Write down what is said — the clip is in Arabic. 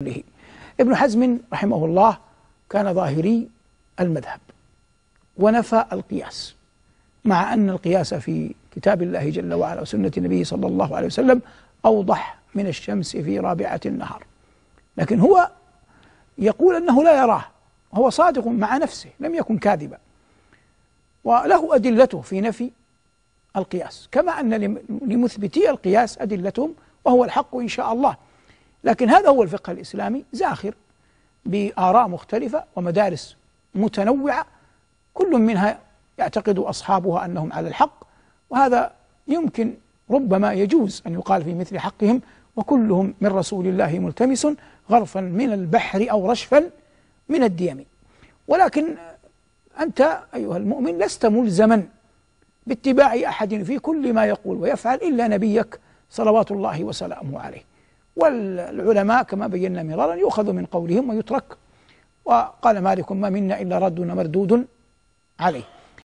كله ابن حزم رحمه الله كان ظاهري المذهب ونفى القياس مع أن القياس في كتاب الله جل وعلا وسنة النبي صلى الله عليه وسلم أوضح من الشمس في رابعة النهار لكن هو يقول أنه لا يراه هو صادق مع نفسه لم يكن كاذبا وله أدلته في نفي القياس كما أن لمثبتي القياس أدلتهم وهو الحق إن شاء الله لكن هذا هو الفقه الإسلامي زاخر بآراء مختلفة ومدارس متنوعة كل منها يعتقد أصحابها أنهم على الحق وهذا يمكن ربما يجوز أن يقال في مثل حقهم وكلهم من رسول الله ملتمس غرفا من البحر أو رشفا من الديم ولكن أنت أيها المؤمن لست ملزما باتباع أحد في كل ما يقول ويفعل إلا نبيك صلوات الله وسلامه عليه والعلماء كما بينا مرارا يؤخذ من قولهم ويترك وقال مالك ما منا إلا رد مردود عليه